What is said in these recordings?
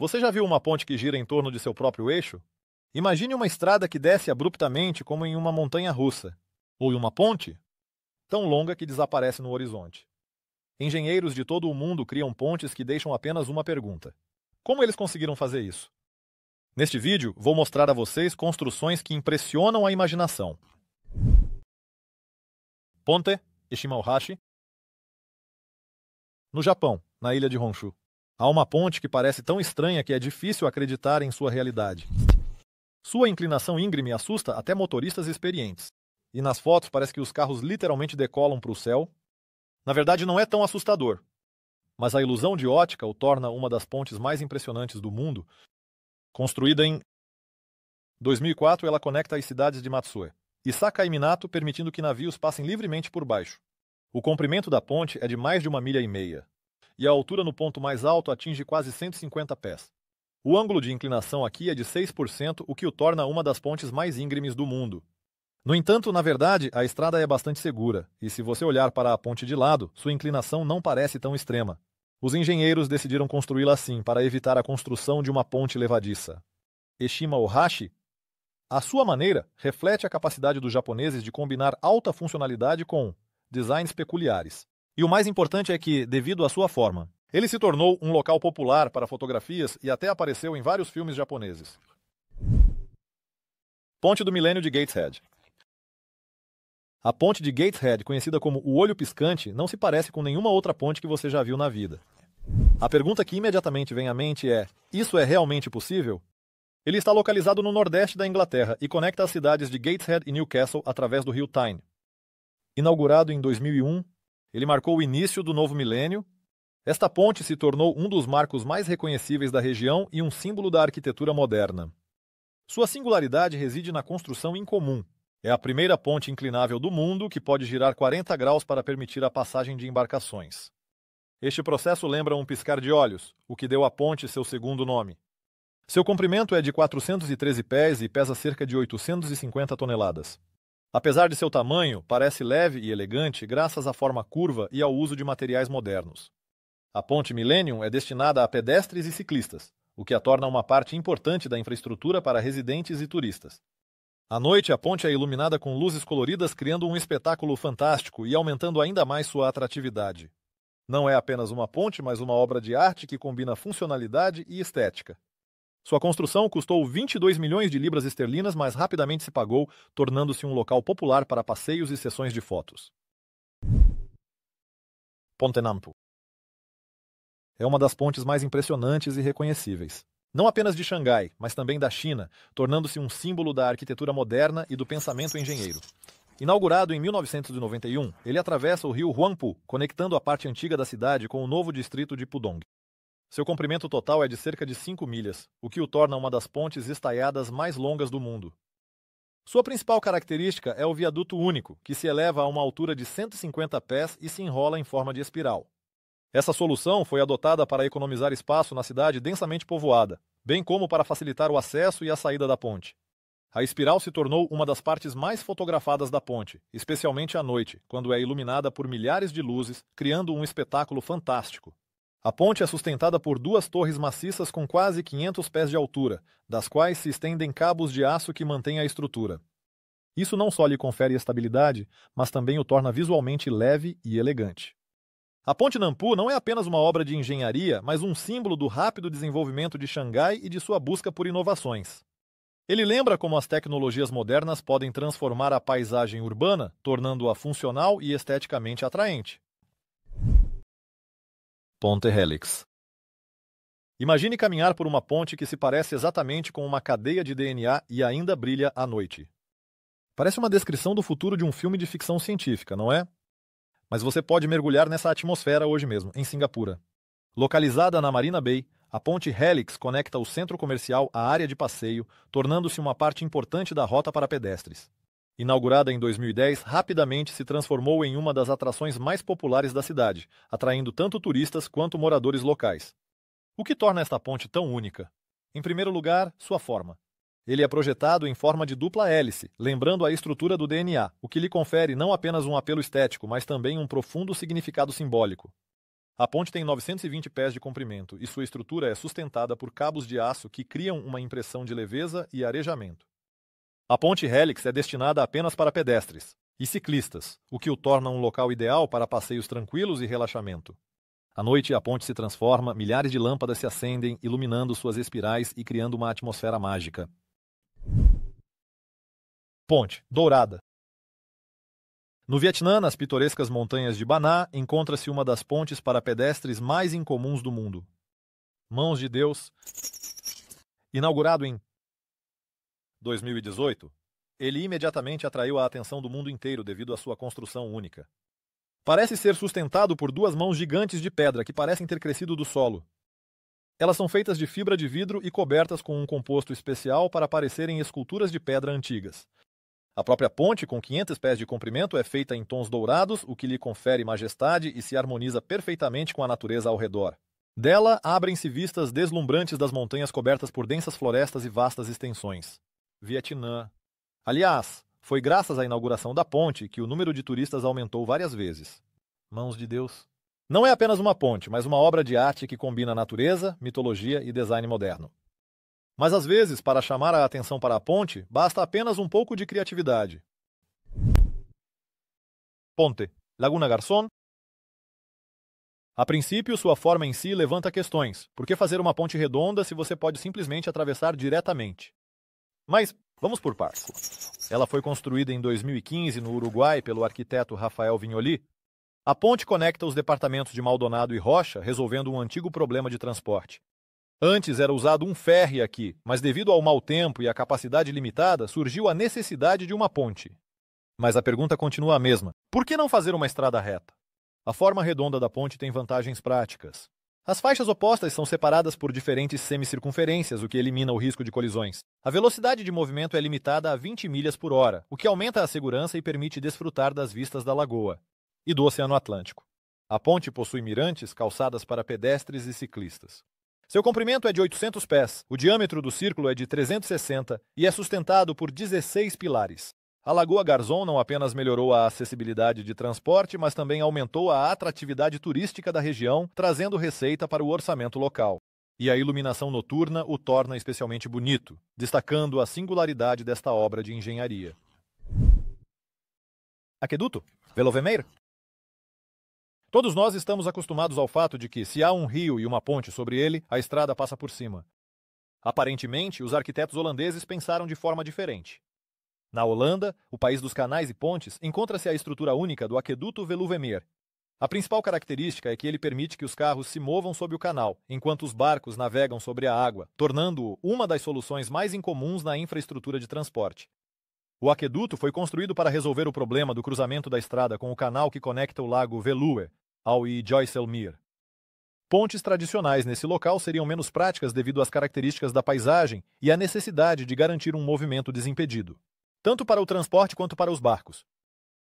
Você já viu uma ponte que gira em torno de seu próprio eixo? Imagine uma estrada que desce abruptamente como em uma montanha russa, ou uma ponte tão longa que desaparece no horizonte. Engenheiros de todo o mundo criam pontes que deixam apenas uma pergunta: como eles conseguiram fazer isso? Neste vídeo, vou mostrar a vocês construções que impressionam a imaginação. Ponte Ishimaohashi No Japão, na ilha de Honshu, Há uma ponte que parece tão estranha que é difícil acreditar em sua realidade. Sua inclinação íngreme assusta até motoristas experientes. E nas fotos parece que os carros literalmente decolam para o céu. Na verdade, não é tão assustador. Mas a ilusão de ótica o torna uma das pontes mais impressionantes do mundo. Construída em 2004, ela conecta as cidades de Matsue e Saka e Minato, permitindo que navios passem livremente por baixo. O comprimento da ponte é de mais de uma milha e meia, e a altura no ponto mais alto atinge quase 150 pés. O ângulo de inclinação aqui é de 6%, o que o torna uma das pontes mais íngremes do mundo. No entanto, na verdade, a estrada é bastante segura, e se você olhar para a ponte de lado, sua inclinação não parece tão extrema. Os engenheiros decidiram construí-la assim para evitar a construção de uma ponte levadiça. Eshima Ohashi, a sua maneira, reflete a capacidade dos japoneses de combinar alta funcionalidade com designs peculiares. E o mais importante é que, devido à sua forma, ele se tornou um local popular para fotografias e até apareceu em vários filmes japoneses. Ponte do Milênio de Gateshead A ponte de Gateshead, conhecida como o Olho Piscante, não se parece com nenhuma outra ponte que você já viu na vida. A pergunta que imediatamente vem à mente é: isso é realmente possível? Ele está localizado no nordeste da Inglaterra e conecta as cidades de Gateshead e Newcastle através do rio Tyne. Inaugurado em 2001, ele marcou o início do novo milênio. Esta ponte se tornou um dos marcos mais reconhecíveis da região e um símbolo da arquitetura moderna. Sua singularidade reside na construção incomum. É a primeira ponte inclinável do mundo que pode girar 40 graus para permitir a passagem de embarcações. Este processo lembra um piscar de olhos, o que deu à ponte seu segundo nome. Seu comprimento é de 413 pés e pesa cerca de 850 toneladas. Apesar de seu tamanho, parece leve e elegante graças à forma curva e ao uso de materiais modernos. A ponte Millennium é destinada a pedestres e ciclistas, o que a torna uma parte importante da infraestrutura para residentes e turistas. À noite, a ponte é iluminada com luzes coloridas, criando um espetáculo fantástico e aumentando ainda mais sua atratividade. Não é apenas uma ponte, mas uma obra de arte que combina funcionalidade e estética. Sua construção custou 22 milhões de libras esterlinas, mas rapidamente se pagou, tornando-se um local popular para passeios e sessões de fotos. Pontenampo é uma das pontes mais impressionantes e reconhecíveis. Não apenas de Xangai, mas também da China, tornando-se um símbolo da arquitetura moderna e do pensamento engenheiro. Inaugurado em 1991, ele atravessa o rio Huangpu, conectando a parte antiga da cidade com o novo distrito de Pudong. Seu comprimento total é de cerca de 5 milhas, o que o torna uma das pontes estaiadas mais longas do mundo. Sua principal característica é o viaduto único, que se eleva a uma altura de 150 pés e se enrola em forma de espiral. Essa solução foi adotada para economizar espaço na cidade densamente povoada, bem como para facilitar o acesso e a saída da ponte. A espiral se tornou uma das partes mais fotografadas da ponte, especialmente à noite, quando é iluminada por milhares de luzes, criando um espetáculo fantástico. A ponte é sustentada por duas torres maciças com quase 500 pés de altura, das quais se estendem cabos de aço que mantêm a estrutura. Isso não só lhe confere estabilidade, mas também o torna visualmente leve e elegante. A Ponte Nampu não é apenas uma obra de engenharia, mas um símbolo do rápido desenvolvimento de Xangai e de sua busca por inovações. Ele lembra como as tecnologias modernas podem transformar a paisagem urbana, tornando-a funcional e esteticamente atraente. Ponte Helix. Imagine caminhar por uma ponte que se parece exatamente com uma cadeia de DNA e ainda brilha à noite. Parece uma descrição do futuro de um filme de ficção científica, não é? Mas você pode mergulhar nessa atmosfera hoje mesmo, em Singapura. Localizada na Marina Bay, a ponte Helix conecta o centro comercial à área de passeio, tornando-se uma parte importante da rota para pedestres. Inaugurada em 2010, rapidamente se transformou em uma das atrações mais populares da cidade, atraindo tanto turistas quanto moradores locais. O que torna esta ponte tão única? Em primeiro lugar, sua forma. Ele é projetado em forma de dupla hélice, lembrando a estrutura do DNA, o que lhe confere não apenas um apelo estético, mas também um profundo significado simbólico. A ponte tem 920 pés de comprimento e sua estrutura é sustentada por cabos de aço que criam uma impressão de leveza e arejamento. A ponte Helix é destinada apenas para pedestres e ciclistas, o que o torna um local ideal para passeios tranquilos e relaxamento. À noite, a ponte se transforma, milhares de lâmpadas se acendem, iluminando suas espirais e criando uma atmosfera mágica. Ponte Dourada No Vietnã, nas pitorescas montanhas de Baná, encontra-se uma das pontes para pedestres mais incomuns do mundo. Mãos de Deus, inaugurado em 2018, ele imediatamente atraiu a atenção do mundo inteiro devido à sua construção única. Parece ser sustentado por duas mãos gigantes de pedra que parecem ter crescido do solo. Elas são feitas de fibra de vidro e cobertas com um composto especial para parecerem esculturas de pedra antigas. A própria ponte, com 500 pés de comprimento, é feita em tons dourados, o que lhe confere majestade e se harmoniza perfeitamente com a natureza ao redor. Dela abrem-se vistas deslumbrantes das montanhas cobertas por densas florestas e vastas extensões. Vietnã. Aliás, foi graças à inauguração da ponte que o número de turistas aumentou várias vezes. Mãos de Deus. Não é apenas uma ponte, mas uma obra de arte que combina natureza, mitologia e design moderno. Mas às vezes, para chamar a atenção para a ponte, basta apenas um pouco de criatividade. Ponte, Laguna Garçon. A princípio, sua forma em si levanta questões. Por que fazer uma ponte redonda se você pode simplesmente atravessar diretamente? Mas vamos por partes. Ela foi construída em 2015 no Uruguai pelo arquiteto Rafael Vignoli. A ponte conecta os departamentos de Maldonado e Rocha, resolvendo um antigo problema de transporte. Antes era usado um ferry aqui, mas devido ao mau tempo e à capacidade limitada, surgiu a necessidade de uma ponte. Mas a pergunta continua a mesma: por que não fazer uma estrada reta? A forma redonda da ponte tem vantagens práticas. As faixas opostas são separadas por diferentes semicircunferências, o que elimina o risco de colisões. A velocidade de movimento é limitada a 20 milhas por hora, o que aumenta a segurança e permite desfrutar das vistas da lagoa e do Oceano Atlântico. A ponte possui mirantes, calçadas para pedestres e ciclistas. Seu comprimento é de 800 pés, o diâmetro do círculo é de 360 e é sustentado por 16 pilares. A Lagoa Garzon não apenas melhorou a acessibilidade de transporte, mas também aumentou a atratividade turística da região, trazendo receita para o orçamento local. E a iluminação noturna o torna especialmente bonito, destacando a singularidade desta obra de engenharia. Aqueduto? Velovemeir? Todos nós estamos acostumados ao fato de que, se há um rio e uma ponte sobre ele, a estrada passa por cima. Aparentemente, os arquitetos holandeses pensaram de forma diferente. Na Holanda, o país dos canais e pontes, encontra-se a estrutura única do aqueduto Veluwemeer. A principal característica é que ele permite que os carros se movam sob o canal, enquanto os barcos navegam sobre a água, tornando-o uma das soluções mais incomuns na infraestrutura de transporte. O aqueduto foi construído para resolver o problema do cruzamento da estrada com o canal que conecta o lago Veluwe ao I Pontes tradicionais nesse local seriam menos práticas devido às características da paisagem e à necessidade de garantir um movimento desimpedido tanto para o transporte quanto para os barcos.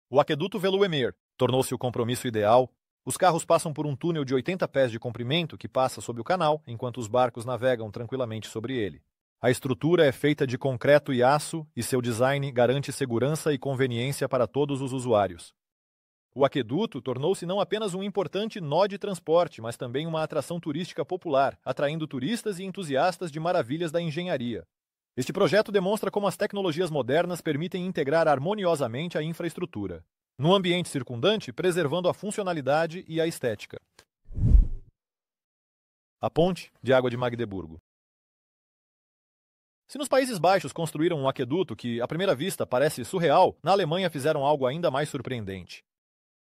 O aqueduto velo Emir tornou-se o compromisso ideal. Os carros passam por um túnel de 80 pés de comprimento que passa sob o canal, enquanto os barcos navegam tranquilamente sobre ele. A estrutura é feita de concreto e aço e seu design garante segurança e conveniência para todos os usuários. O aqueduto tornou-se não apenas um importante nó de transporte, mas também uma atração turística popular, atraindo turistas e entusiastas de maravilhas da engenharia. Este projeto demonstra como as tecnologias modernas permitem integrar harmoniosamente a infraestrutura, no ambiente circundante, preservando a funcionalidade e a estética. A ponte de água de Magdeburgo. Se nos Países Baixos construíram um aqueduto que, à primeira vista, parece surreal, na Alemanha fizeram algo ainda mais surpreendente.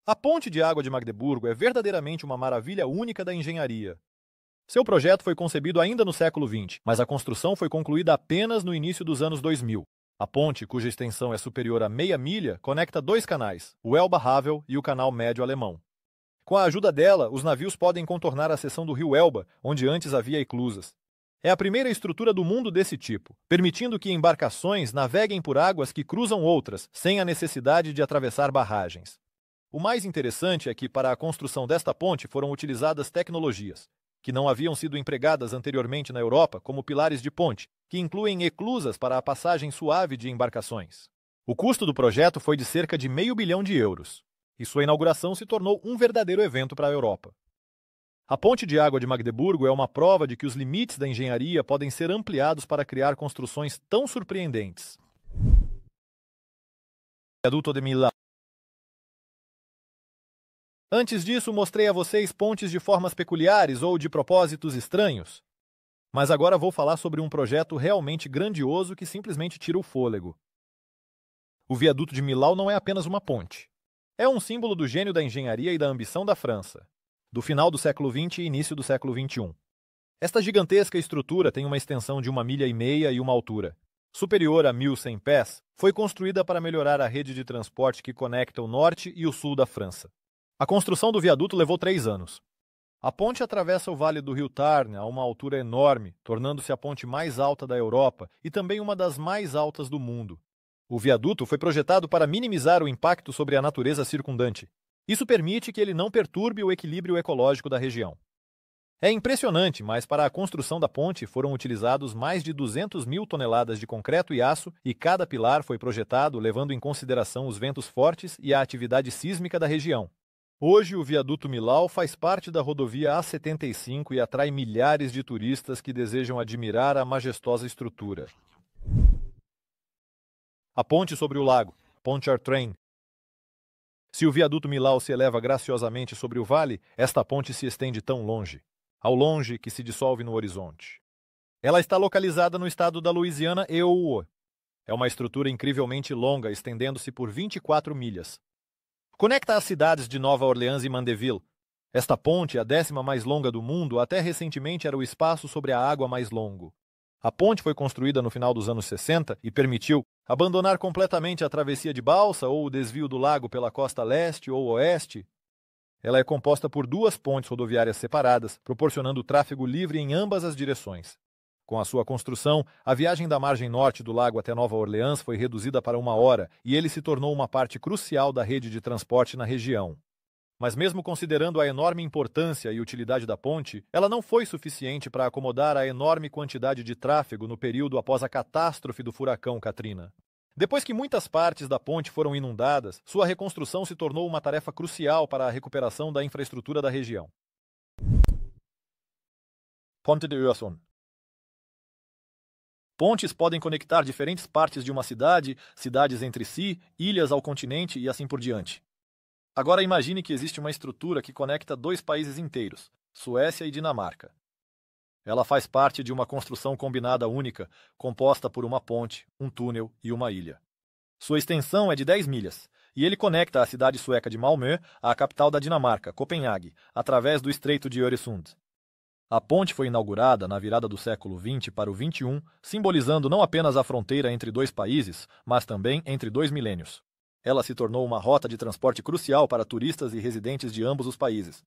A ponte de água de Magdeburgo é verdadeiramente uma maravilha única da engenharia, seu projeto foi concebido ainda no século XX, mas a construção foi concluída apenas no início dos anos 2000. A ponte, cuja extensão é superior a meia milha, conecta dois canais, o Elba Havel e o Canal Médio Alemão. Com a ajuda dela, os navios podem contornar a seção do rio Elba, onde antes havia eclusas. É a primeira estrutura do mundo desse tipo, permitindo que embarcações naveguem por águas que cruzam outras, sem a necessidade de atravessar barragens. O mais interessante é que, para a construção desta ponte, foram utilizadas tecnologias que não haviam sido empregadas anteriormente na Europa como pilares de ponte, que incluem eclusas para a passagem suave de embarcações. O custo do projeto foi de cerca de meio bilhão de euros, e sua inauguração se tornou um verdadeiro evento para a Europa. A Ponte de Água de Magdeburgo é uma prova de que os limites da engenharia podem ser ampliados para criar construções tão surpreendentes. de Milão Antes disso, mostrei a vocês pontes de formas peculiares ou de propósitos estranhos. Mas agora vou falar sobre um projeto realmente grandioso que simplesmente tira o fôlego. O viaduto de Milau não é apenas uma ponte. É um símbolo do gênio da engenharia e da ambição da França, do final do século XX e início do século XXI. Esta gigantesca estrutura tem uma extensão de uma milha e meia e uma altura, superior a 1.100 pés, foi construída para melhorar a rede de transporte que conecta o norte e o sul da França. A construção do viaduto levou três anos. A ponte atravessa o vale do rio Tarn a uma altura enorme, tornando-se a ponte mais alta da Europa e também uma das mais altas do mundo. O viaduto foi projetado para minimizar o impacto sobre a natureza circundante. Isso permite que ele não perturbe o equilíbrio ecológico da região. É impressionante, mas para a construção da ponte foram utilizados mais de 200 mil toneladas de concreto e aço e cada pilar foi projetado levando em consideração os ventos fortes e a atividade sísmica da região. Hoje, o viaduto Milau faz parte da rodovia A75 e atrai milhares de turistas que desejam admirar a majestosa estrutura. A ponte sobre o lago, Ponte Artrain. Se o viaduto Milau se eleva graciosamente sobre o vale, esta ponte se estende tão longe, ao longe que se dissolve no horizonte. Ela está localizada no estado da Louisiana EOA. É uma estrutura incrivelmente longa, estendendo-se por 24 milhas, Conecta as cidades de Nova Orleans e Mandeville. Esta ponte, a décima mais longa do mundo, até recentemente era o espaço sobre a água mais longo. A ponte foi construída no final dos anos 60 e permitiu abandonar completamente a travessia de balsa ou o desvio do lago pela costa leste ou oeste. Ela é composta por duas pontes rodoviárias separadas, proporcionando tráfego livre em ambas as direções. Com a sua construção, a viagem da margem norte do lago até Nova Orleans foi reduzida para uma hora e ele se tornou uma parte crucial da rede de transporte na região. Mas, mesmo considerando a enorme importância e utilidade da ponte, ela não foi suficiente para acomodar a enorme quantidade de tráfego no período após a catástrofe do furacão Katrina. Depois que muitas partes da ponte foram inundadas, sua reconstrução se tornou uma tarefa crucial para a recuperação da infraestrutura da região. Ponte de Öresund Pontes podem conectar diferentes partes de uma cidade, cidades entre si, ilhas ao continente e assim por diante. Agora imagine que existe uma estrutura que conecta dois países inteiros, Suécia e Dinamarca. Ela faz parte de uma construção combinada única, composta por uma ponte, um túnel e uma ilha. Sua extensão é de 10 milhas, e ele conecta a cidade sueca de Malmö à capital da Dinamarca, Copenhague, através do Estreito de Öresund. A ponte foi inaugurada na virada do século XX para o XXI, simbolizando não apenas a fronteira entre dois países, mas também entre dois milênios. Ela se tornou uma rota de transporte crucial para turistas e residentes de ambos os países.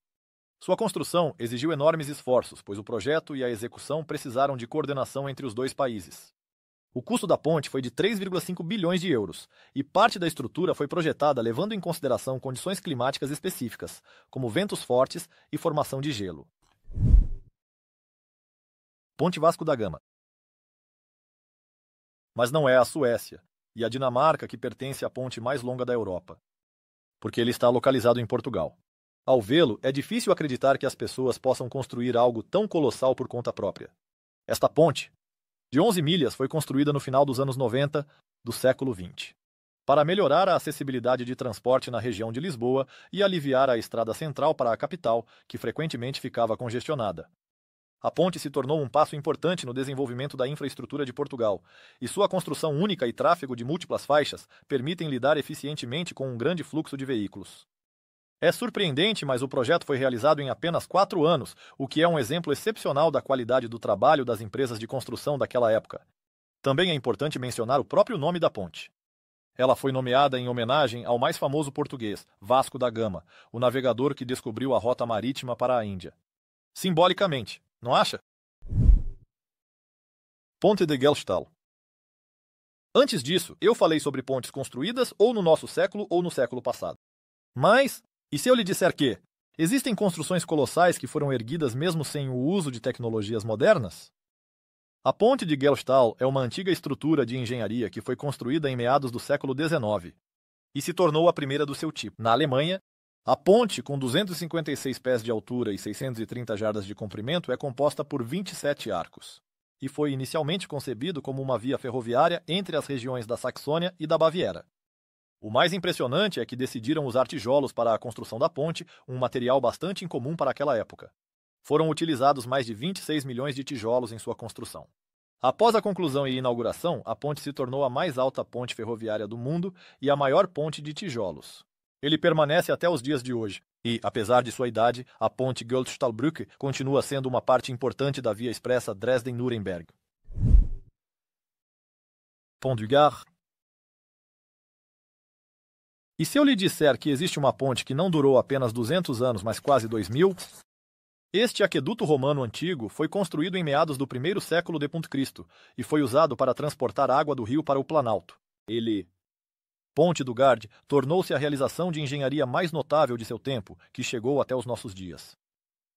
Sua construção exigiu enormes esforços, pois o projeto e a execução precisaram de coordenação entre os dois países. O custo da ponte foi de 3,5 bilhões de euros, e parte da estrutura foi projetada levando em consideração condições climáticas específicas, como ventos fortes e formação de gelo. Ponte Vasco da Gama. Mas não é a Suécia e a Dinamarca que pertence à ponte mais longa da Europa, porque ele está localizado em Portugal. Ao vê-lo, é difícil acreditar que as pessoas possam construir algo tão colossal por conta própria. Esta ponte, de 11 milhas, foi construída no final dos anos 90 do século 20. Para melhorar a acessibilidade de transporte na região de Lisboa e aliviar a estrada central para a capital, que frequentemente ficava congestionada, a ponte se tornou um passo importante no desenvolvimento da infraestrutura de Portugal, e sua construção única e tráfego de múltiplas faixas permitem lidar eficientemente com um grande fluxo de veículos. É surpreendente, mas o projeto foi realizado em apenas quatro anos, o que é um exemplo excepcional da qualidade do trabalho das empresas de construção daquela época. Também é importante mencionar o próprio nome da ponte. Ela foi nomeada em homenagem ao mais famoso português, Vasco da Gama, o navegador que descobriu a rota marítima para a Índia. Simbolicamente, não acha? Ponte de Gelstall. Antes disso, eu falei sobre pontes construídas ou no nosso século ou no século passado. Mas, e se eu lhe disser que existem construções colossais que foram erguidas mesmo sem o uso de tecnologias modernas? A ponte de Gelstall é uma antiga estrutura de engenharia que foi construída em meados do século XIX e se tornou a primeira do seu tipo na Alemanha a ponte, com 256 pés de altura e 630 jardas de comprimento, é composta por 27 arcos e foi inicialmente concebido como uma via ferroviária entre as regiões da Saxônia e da Baviera. O mais impressionante é que decidiram usar tijolos para a construção da ponte, um material bastante incomum para aquela época. Foram utilizados mais de 26 milhões de tijolos em sua construção. Após a conclusão e inauguração, a ponte se tornou a mais alta ponte ferroviária do mundo e a maior ponte de tijolos. Ele permanece até os dias de hoje, e, apesar de sua idade, a ponte Goldstallbrücke continua sendo uma parte importante da via expressa Dresden-Nuremberg. Pont du Gard E se eu lhe disser que existe uma ponte que não durou apenas 200 anos, mas quase 2000? Este aqueduto romano antigo foi construído em meados do primeiro século d.C. e foi usado para transportar água do rio para o Planalto. Ele Ponte do Gard tornou-se a realização de engenharia mais notável de seu tempo, que chegou até os nossos dias.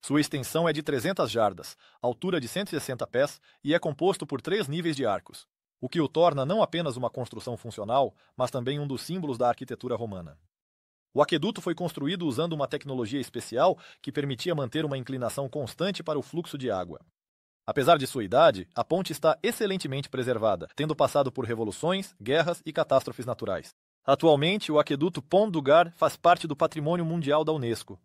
Sua extensão é de 300 jardas, altura de 160 pés e é composto por três níveis de arcos, o que o torna não apenas uma construção funcional, mas também um dos símbolos da arquitetura romana. O aqueduto foi construído usando uma tecnologia especial que permitia manter uma inclinação constante para o fluxo de água. Apesar de sua idade, a ponte está excelentemente preservada, tendo passado por revoluções, guerras e catástrofes naturais. Atualmente, o aqueduto Pont du Gard faz parte do patrimônio mundial da Unesco.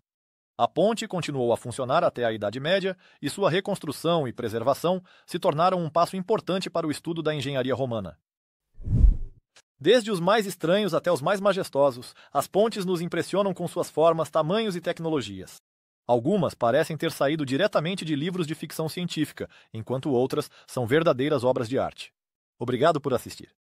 A ponte continuou a funcionar até a Idade Média e sua reconstrução e preservação se tornaram um passo importante para o estudo da engenharia romana. Desde os mais estranhos até os mais majestosos, as pontes nos impressionam com suas formas, tamanhos e tecnologias. Algumas parecem ter saído diretamente de livros de ficção científica, enquanto outras são verdadeiras obras de arte. Obrigado por assistir.